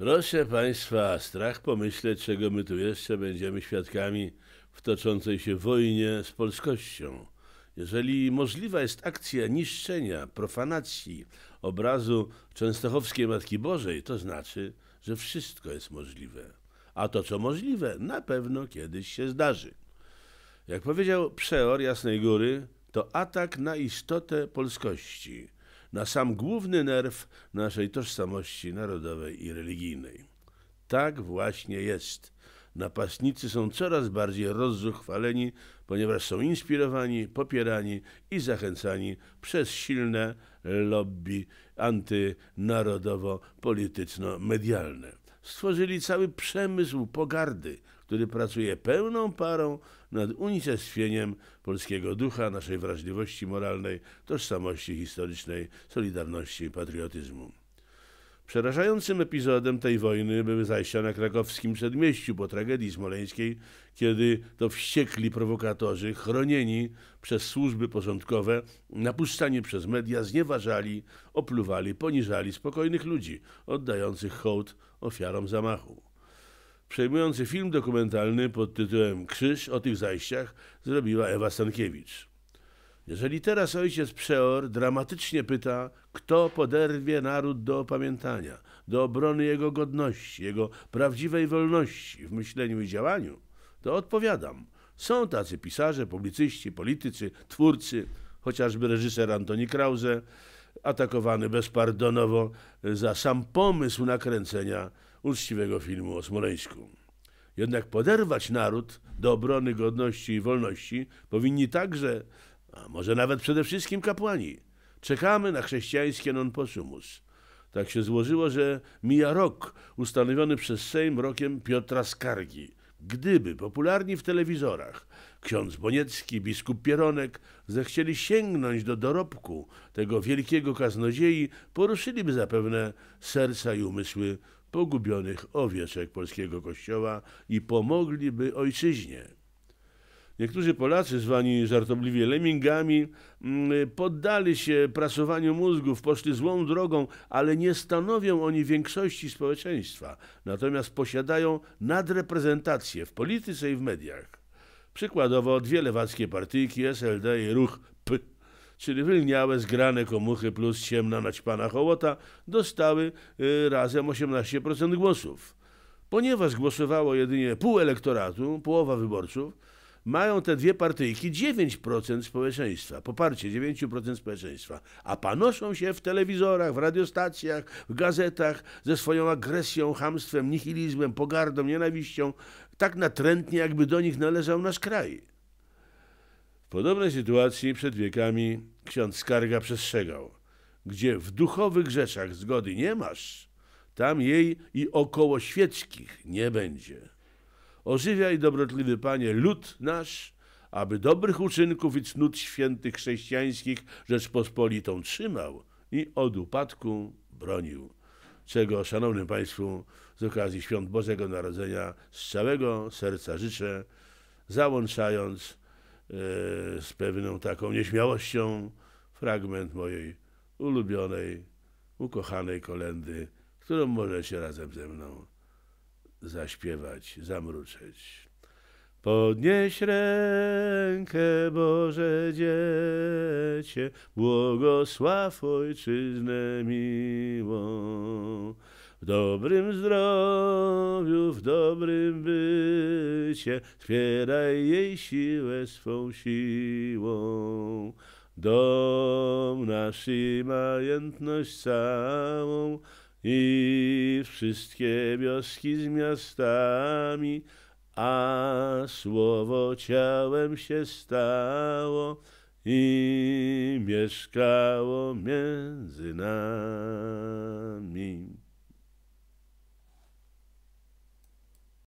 Proszę Państwa, strach pomyśleć, czego my tu jeszcze będziemy świadkami w toczącej się wojnie z polskością. Jeżeli możliwa jest akcja niszczenia, profanacji obrazu Częstochowskiej Matki Bożej, to znaczy, że wszystko jest możliwe. A to, co możliwe, na pewno kiedyś się zdarzy. Jak powiedział przeor Jasnej Góry, to atak na istotę polskości – na sam główny nerw naszej tożsamości narodowej i religijnej. Tak właśnie jest. Napastnicy są coraz bardziej rozzuchwaleni, ponieważ są inspirowani, popierani i zachęcani przez silne lobby antynarodowo-polityczno-medialne. Stworzyli cały przemysł pogardy, który pracuje pełną parą nad unicestwieniem polskiego ducha, naszej wrażliwości moralnej, tożsamości historycznej, solidarności i patriotyzmu. Przerażającym epizodem tej wojny były zajścia na krakowskim przedmieściu po tragedii smoleńskiej, kiedy to wściekli prowokatorzy, chronieni przez służby porządkowe, napuszczani przez media, znieważali, opluwali, poniżali spokojnych ludzi, oddających hołd ofiarom zamachu. Przejmujący film dokumentalny pod tytułem Krzyż o tych zajściach zrobiła Ewa Stankiewicz. Jeżeli teraz ojciec Przeor dramatycznie pyta, kto poderwie naród do opamiętania, do obrony jego godności, jego prawdziwej wolności w myśleniu i działaniu, to odpowiadam. Są tacy pisarze, publicyści, politycy, twórcy, chociażby reżyser Antoni Krause, atakowany bezpardonowo za sam pomysł nakręcenia uczciwego filmu o Smoleńsku. Jednak poderwać naród do obrony godności i wolności powinni także, a może nawet przede wszystkim kapłani. Czekamy na chrześcijańskie non possumus. Tak się złożyło, że mija rok ustanowiony przez Sejm rokiem Piotra Skargi. Gdyby popularni w telewizorach ksiądz Boniecki, biskup Pieronek zechcieli sięgnąć do dorobku tego wielkiego kaznodziei, poruszyliby zapewne serca i umysły pogubionych owieczek polskiego kościoła i pomogliby ojczyźnie. Niektórzy Polacy, zwani żartobliwie lemmingami, mm, poddali się prasowaniu mózgów, poszli złą drogą, ale nie stanowią oni większości społeczeństwa, natomiast posiadają nadreprezentację w polityce i w mediach. Przykładowo dwie lewackie partyjki, SLD i Ruch P czyli wylniałe, zgrane komuchy plus ciemna naćpana hołota, dostały y, razem 18% głosów. Ponieważ głosowało jedynie pół elektoratu, połowa wyborców, mają te dwie partyjki 9% społeczeństwa, poparcie 9% społeczeństwa, a panoszą się w telewizorach, w radiostacjach, w gazetach ze swoją agresją, hamstwem, nihilizmem, pogardą, nienawiścią, tak natrętnie, jakby do nich należał nasz kraj podobnej sytuacji przed wiekami ksiądz Skarga przestrzegał. Gdzie w duchowych rzeczach zgody nie masz, tam jej i około świeckich nie będzie. Ożywiaj, dobrotliwy Panie, lud nasz, aby dobrych uczynków i cnót świętych chrześcijańskich Rzeczpospolitą trzymał i od upadku bronił. Czego, szanownym Państwu, z okazji Świąt Bożego Narodzenia z całego serca życzę, załączając E, z pewną taką nieśmiałością fragment mojej ulubionej, ukochanej kolendy, którą możecie razem ze mną zaśpiewać, zamruczeć. Podnieś rękę, Boże Dziecię, błogosław Ojczyznę miłą. W dobrym zdrowiu, w dobrym bycie, twieraj jej siłę swą siłą. Dom nasz i majętność całą i wszystkie wioski z miastami, a słowo ciałem się stało i mieszkało między nami.